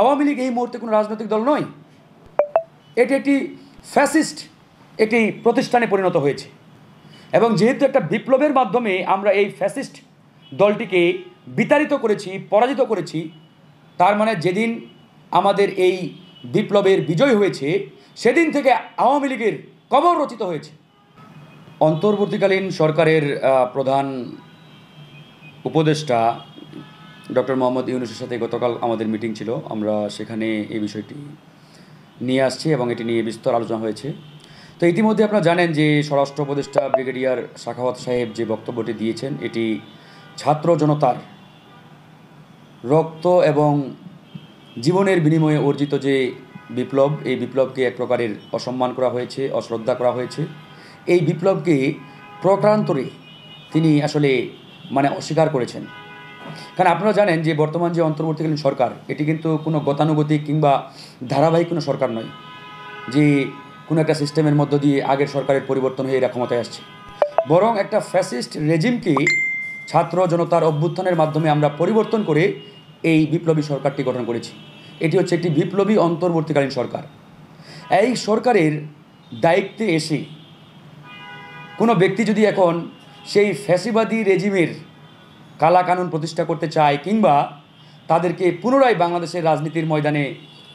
আওয়ামী লীগ এই মুহূর্তে কোনো রাজনৈতিক দল নয় এটি একটি ফ্যাসিস্ট এটি প্রতিষ্ঠানে পরিণত হয়েছে এবং যেহেতু একটা বিপ্লবের মাধ্যমে আমরা এই ফ্যাসিস্ট দলটিকে বিতাড়িত করেছি পরাজিত করেছি তার মানে যেদিন আমাদের এই বিপ্লবের বিজয় হয়েছে সেদিন থেকে আওয়ামী লীগের কবর রচিত হয়েছে অন্তর্বর্তীকালীন সরকারের প্রধান উপদেষ্টা ডক্টর মোহাম্মদ ইউনুসের সাথে গতকাল আমাদের মিটিং ছিল আমরা সেখানে এই বিষয়টি নিয়ে আসছি এবং এটি নিয়ে বিস্তর আলোচনা হয়েছে তো ইতিমধ্যে আপনারা জানেন যে স্বরাষ্ট্র উপদেষ্টা ব্রিগেডিয়ার শাখাওয়াত সাহেব যে বক্তব্যটি দিয়েছেন এটি ছাত্র জনতার রক্ত এবং জীবনের বিনিময়ে অর্জিত যে বিপ্লব এই বিপ্লবকে এক প্রকারের অসম্মান করা হয়েছে অশ্রদ্ধা করা হয়েছে এই বিপ্লবকে প্রকারান্তরে তিনি আসলে মানে অস্বীকার করেছেন কারণ আপনারা জানেন যে বর্তমান যে অন্তর্বর্তীকালীন সরকার এটি কিন্তু কোনো গতানুগতিক কিংবা ধারাবাহিক কোনো সরকার নয় যে কোনো একটা সিস্টেমের মধ্য দিয়ে আগের সরকারের পরিবর্তন হয়ে এরা ক্ষমতায় আসছে বরং একটা ফ্যাসিস্ট রেজিমকে ছাত্র জনতার অভ্যুত্থানের মাধ্যমে আমরা পরিবর্তন করে এই বিপ্লবী সরকারটি গঠন করেছি এটি হচ্ছে একটি বিপ্লবী অন্তর্বর্তীকালীন সরকার এই সরকারের দায়িত্বে এসে কোনো ব্যক্তি যদি এখন সেই ফ্যাসিবাদী রেজিমের কালাকানুন প্রতিষ্ঠা করতে চায় কিংবা তাদেরকে পুনরায় বাংলাদেশের রাজনীতির ময়দানে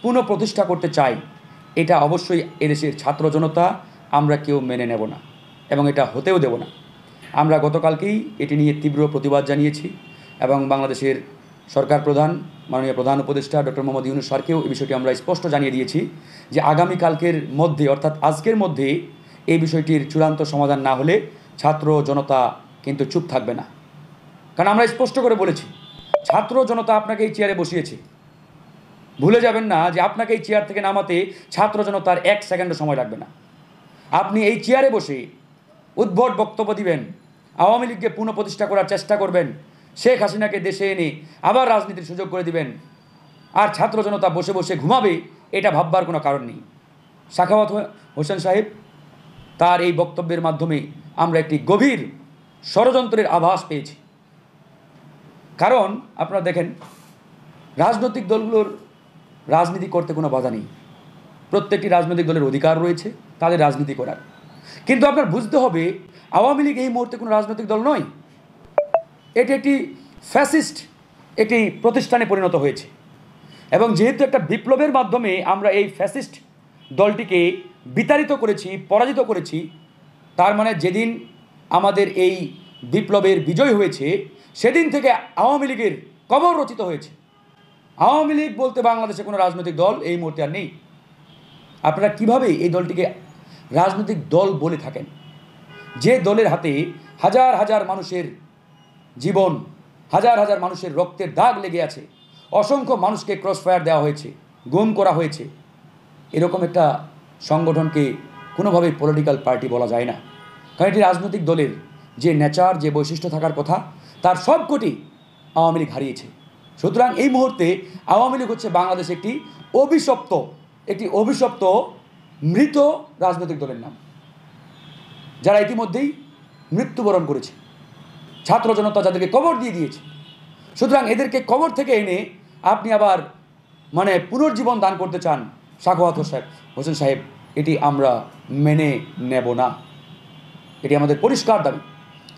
পুনঃপ্রতিষ্ঠা করতে চাই এটা অবশ্যই এদেশের ছাত্র জনতা আমরা কেউ মেনে নেব না এবং এটা হতেও দেব না আমরা গতকালকেই এটি নিয়ে তীব্র প্রতিবাদ জানিয়েছি এবং বাংলাদেশের সরকার প্রধান মাননীয় প্রধান উপদেষ্টা ডক্টর মোহাম্মদ ইউনুস সারকেও এই বিষয়টি আমরা স্পষ্ট জানিয়ে দিয়েছি যে আগামীকালকের মধ্যে অর্থাৎ আজকের মধ্যে এই বিষয়টির চূড়ান্ত সমাধান না হলে ছাত্র জনতা কিন্তু চুপ থাকবে না কারণ আমরা স্পষ্ট করে বলেছি ছাত্র জনতা আপনাকে এই চেয়ারে বসিয়েছে ভুলে যাবেন না যে আপনাকে এই চেয়ার থেকে নামাতে ছাত্র জনতার এক সেকেন্ডও সময় লাগবে না আপনি এই চেয়ারে বসে উদ্ভট বক্তব্য দিবেন আওয়ামী লীগকে পুনঃপ্রতিষ্ঠা করার চেষ্টা করবেন শেখ হাসিনাকে দেশে এনে আবার রাজনীতির সুযোগ করে দিবেন আর ছাত্র জনতা বসে বসে ঘুমাবে এটা ভাববার কোনো কারণ নেই সাখাওয়াত হোসেন সাহেব তার এই বক্তব্যের মাধ্যমে আমরা একটি গভীর ষড়যন্ত্রের আভাস পেয়েছি কারণ আপনারা দেখেন রাজনৈতিক দলগুলোর রাজনীতি করতে কোনো বাধা নেই প্রত্যেকটি রাজনৈতিক দলের অধিকার রয়েছে তাদের রাজনীতি করার কিন্তু আপনার বুঝতে হবে আওয়ামী লীগ এই মুহূর্তে কোনো রাজনৈতিক দল নয় এটি একটি ফ্যাসিস্ট একটি প্রতিষ্ঠানে পরিণত হয়েছে এবং যেহেতু একটা বিপ্লবের মাধ্যমে আমরা এই ফ্যাসিস্ট দলটিকে বিতাড়িত করেছি পরাজিত করেছি তার মানে যেদিন আমাদের এই বিপ্লবের বিজয় হয়েছে সেদিন থেকে আওয়ামী লীগের কবর রচিত হয়েছে আওয়ামী লীগ বলতে বাংলাদেশে কোনো রাজনৈতিক দল এই মুহূর্তে আর নেই আপনারা কিভাবে এই দলটিকে রাজনৈতিক দল বলে থাকেন যে দলের হাতে হাজার হাজার মানুষের জীবন হাজার হাজার মানুষের রক্তের দাগ লেগে আছে অসংখ্য মানুষকে ক্রসফায়ার দেওয়া হয়েছে গুম করা হয়েছে এরকম একটা সংগঠনকে কোনোভাবে পলিটিক্যাল পার্টি বলা যায় না কারণ এটি রাজনৈতিক দলের যে নেচার যে বৈশিষ্ট্য থাকার কথা তার সবকটি আওয়ামী লীগ হারিয়েছে সুতরাং এই মুহূর্তে আওয়ামী লীগ হচ্ছে বাংলাদেশ একটি অভিশপ্ত একটি অভিশপ্ত মৃত রাজনৈতিক দলের নাম যারা ইতিমধ্যেই মৃত্যুবরণ করেছে ছাত্র জনতা যাদেরকে কবর দিয়ে দিয়েছে সুতরাং এদেরকে কবর থেকে এনে আপনি আবার মানে পুনর্জীবন দান করতে চান সাখোয়াত সাহেব হোসেন সাহেব এটি আমরা মেনে নেব না এটি আমাদের পরিষ্কার দাবি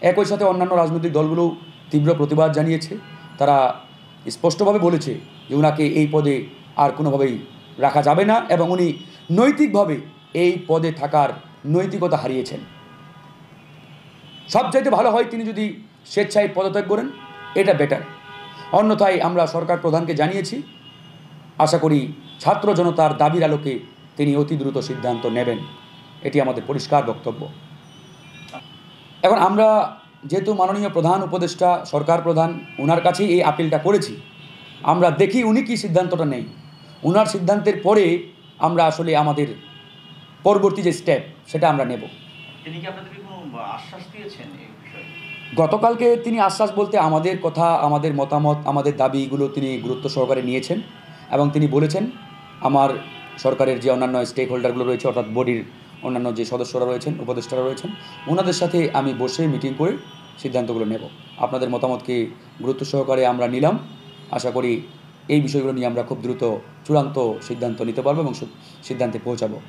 একই সাথে অন্যান্য রাজনৈতিক দলগুলো তীব্র প্রতিবাদ জানিয়েছে তারা স্পষ্টভাবে বলেছে যে ওনাকে এই পদে আর কোনোভাবেই রাখা যাবে না এবং উনি নৈতিকভাবে এই পদে থাকার নৈতিকতা হারিয়েছেন সবচাইতে ভালো হয় তিনি যদি স্বেচ্ছায় পদত্যাগ করেন এটা বেটার অন্যথায় আমরা সরকার প্রধানকে জানিয়েছি আশা করি ছাত্র জনতার দাবির আলোকে তিনি অতি দ্রুত সিদ্ধান্ত নেবেন এটি আমাদের পরিষ্কার বক্তব্য এখন আমরা যেহেতু মাননীয় প্রধান উপদেষ্টা সরকার প্রধান ওনার কাছেই এই আপিলটা করেছি আমরা দেখি উনি কী সিদ্ধান্তটা নেই ওনার সিদ্ধান্তের পরে আমরা আসলে আমাদের পরবর্তী যে স্টেপ সেটা আমরা নেব গতকালকে তিনি আশ্বাস বলতে আমাদের কথা আমাদের মতামত আমাদের দাবিগুলো তিনি গুরুত্ব সহকারে নিয়েছেন এবং তিনি বলেছেন আমার সরকারের যে অন্যান্য স্টেক হোল্ডারগুলো রয়েছে অর্থাৎ বডির অন্যান্য যে সদস্যরা রয়েছেন উপদেষ্টারা রয়েছেন ওনাদের সাথে আমি বসে মিটিং করে সিদ্ধান্তগুলো নেব আপনাদের মতামতকে গুরুত্ব সহকারে আমরা নিলাম আশা করি এই বিষয়গুলো নিয়ে আমরা খুব দ্রুত চূড়ান্ত সিদ্ধান্ত নিতে পারবো এবং সিদ্ধান্তে পৌঁছাবো